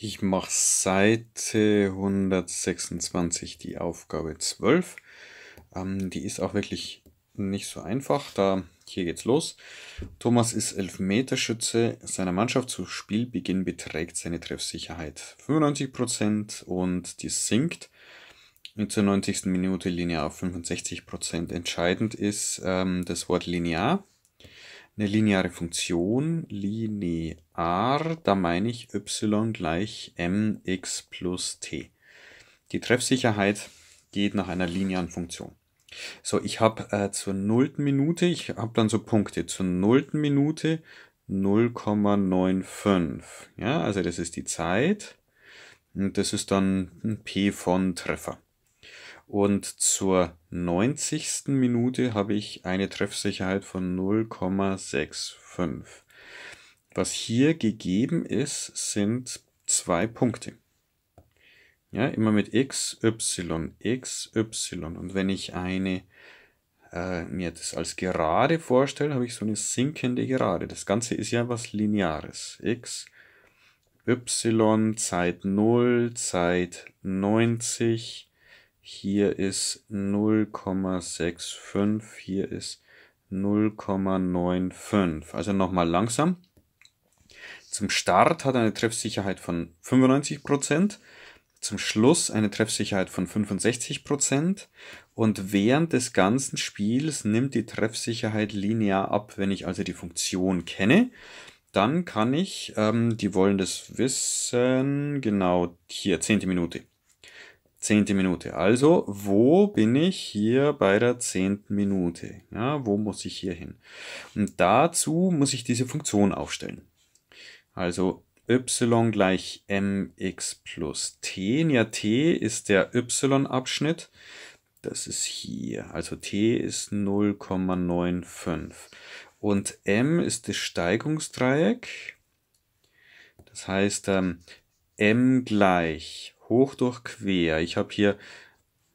Ich mache Seite 126 die Aufgabe 12. Ähm, die ist auch wirklich nicht so einfach, da hier geht's los. Thomas ist Elfmeterschütze seiner Mannschaft. Zu Spielbeginn beträgt seine Treffsicherheit 95% und die sinkt zur 90. Minute linear auf 65%. Entscheidend ist ähm, das Wort linear eine lineare Funktion, linear, da meine ich y gleich mx plus t. Die Treffsicherheit geht nach einer linearen Funktion. So, ich habe äh, zur nullten Minute, ich habe dann so Punkte, zur nullten Minute 0,95. Ja, also das ist die Zeit und das ist dann ein P von Treffer. Und zur 90. Minute habe ich eine Treffsicherheit von 0,65. Was hier gegeben ist, sind zwei Punkte. Ja, immer mit x, y, x, y. Und wenn ich eine äh, mir das als gerade vorstelle, habe ich so eine sinkende Gerade. Das Ganze ist ja was Lineares. x, y, Zeit 0, Zeit 90, hier ist 0,65, hier ist 0,95. Also nochmal langsam. Zum Start hat eine Treffsicherheit von 95%, zum Schluss eine Treffsicherheit von 65% und während des ganzen Spiels nimmt die Treffsicherheit linear ab, wenn ich also die Funktion kenne. Dann kann ich, ähm, die wollen das wissen, genau hier, zehnte Minute. Zehnte Minute. Also, wo bin ich hier bei der zehnten Minute? Ja, wo muss ich hier hin? Und dazu muss ich diese Funktion aufstellen. Also y gleich mx plus t. Ja, t ist der y-Abschnitt. Das ist hier. Also t ist 0,95. Und m ist das Steigungsdreieck. Das heißt, ähm, m gleich hoch durch quer. Ich habe hier,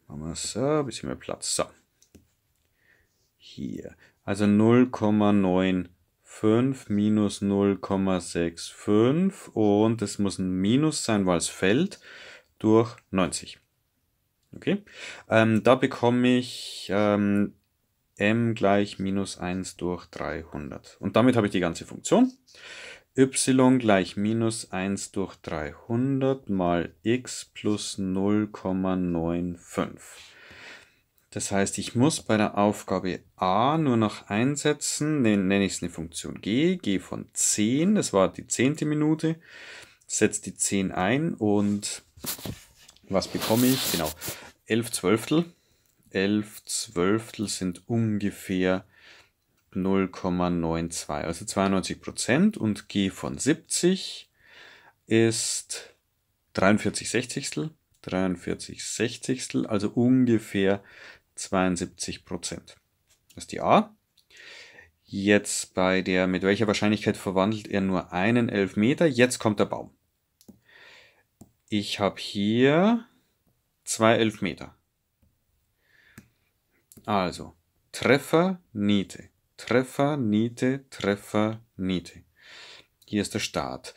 machen wir so, ein bisschen mehr Platz. So. Hier. Also 0,95 minus 0,65 und es muss ein Minus sein, weil es fällt, durch 90. Okay, ähm, da bekomme ich ähm, m gleich minus 1 durch 300. Und damit habe ich die ganze Funktion y gleich minus 1 durch 300 mal x plus 0,95. Das heißt, ich muss bei der Aufgabe a nur noch einsetzen, nenne ich es eine Funktion g, g von 10, das war die zehnte Minute, setze die 10 ein und was bekomme ich? Genau, 11 Zwölftel. 11 Zwölftel sind ungefähr 0,92, also 92 Prozent und G von 70 ist 43 Sechzigstel, 43 Sechzigstel, also ungefähr 72 Prozent. Das ist die A. Jetzt bei der, mit welcher Wahrscheinlichkeit verwandelt er nur einen Elfmeter? Jetzt kommt der Baum. Ich habe hier zwei Elfmeter. Also, Treffer, Niete. Treffer, Niete, Treffer, Niete. Hier ist der Start.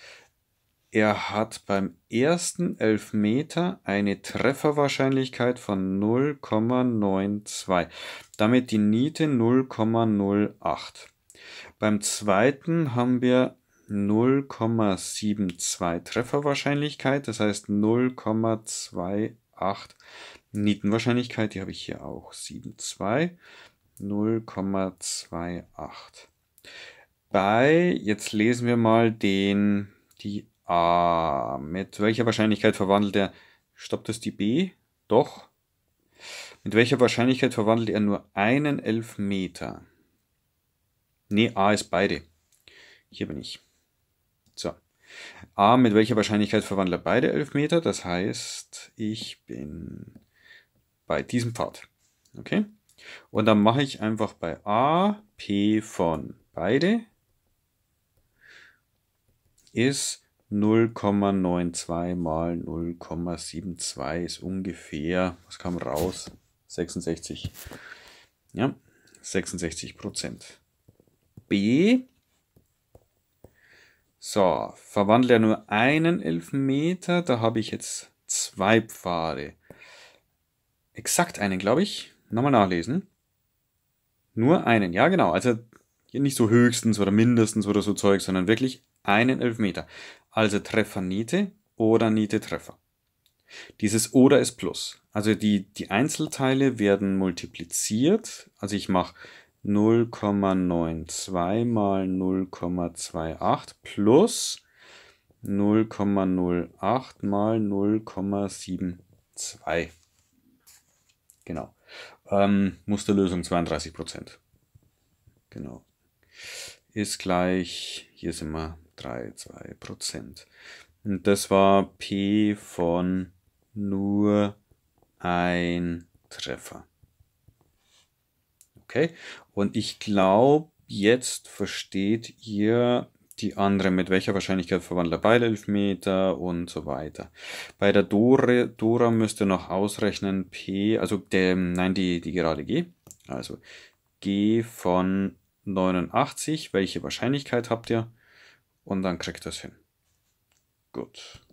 Er hat beim ersten Elfmeter eine Trefferwahrscheinlichkeit von 0,92. Damit die Niete 0,08. Beim zweiten haben wir 0,72 Trefferwahrscheinlichkeit, das heißt 0,28 Nietenwahrscheinlichkeit, die habe ich hier auch 7,2. 0,28. Bei, jetzt lesen wir mal den, die A. Mit welcher Wahrscheinlichkeit verwandelt er, stoppt das die B? Doch. Mit welcher Wahrscheinlichkeit verwandelt er nur einen Elfmeter? Nee, A ist beide. Hier bin ich. So. A, mit welcher Wahrscheinlichkeit verwandelt er beide Elfmeter? Das heißt, ich bin bei diesem Pfad. Okay? Und dann mache ich einfach bei A P von beide ist 0,92 mal 0,72 ist ungefähr, was kam raus? 66. Ja, 66 Prozent. B. So, verwandle ja nur einen Elfmeter. Da habe ich jetzt zwei Pfade. Exakt einen, glaube ich. Nochmal nachlesen. Nur einen, ja genau. Also nicht so höchstens oder mindestens oder so Zeug, sondern wirklich einen Elfmeter. Also Treffer Niete oder Niete Treffer. Dieses oder ist plus. Also die, die Einzelteile werden multipliziert. Also ich mache 0,92 mal 0,28 plus 0,08 mal 0,72. Genau. Ähm, Musterlösung 32 Prozent. Genau. Ist gleich, hier sind wir 3, 2 Prozent. Und das war P von nur ein Treffer. Okay. Und ich glaube, jetzt versteht ihr, die andere mit welcher Wahrscheinlichkeit verwandelt er beide Elfmeter und so weiter. Bei der Dora, müsst ihr noch ausrechnen P, also der, nein, die, die gerade G, also G von 89, welche Wahrscheinlichkeit habt ihr? Und dann kriegt das hin. Gut.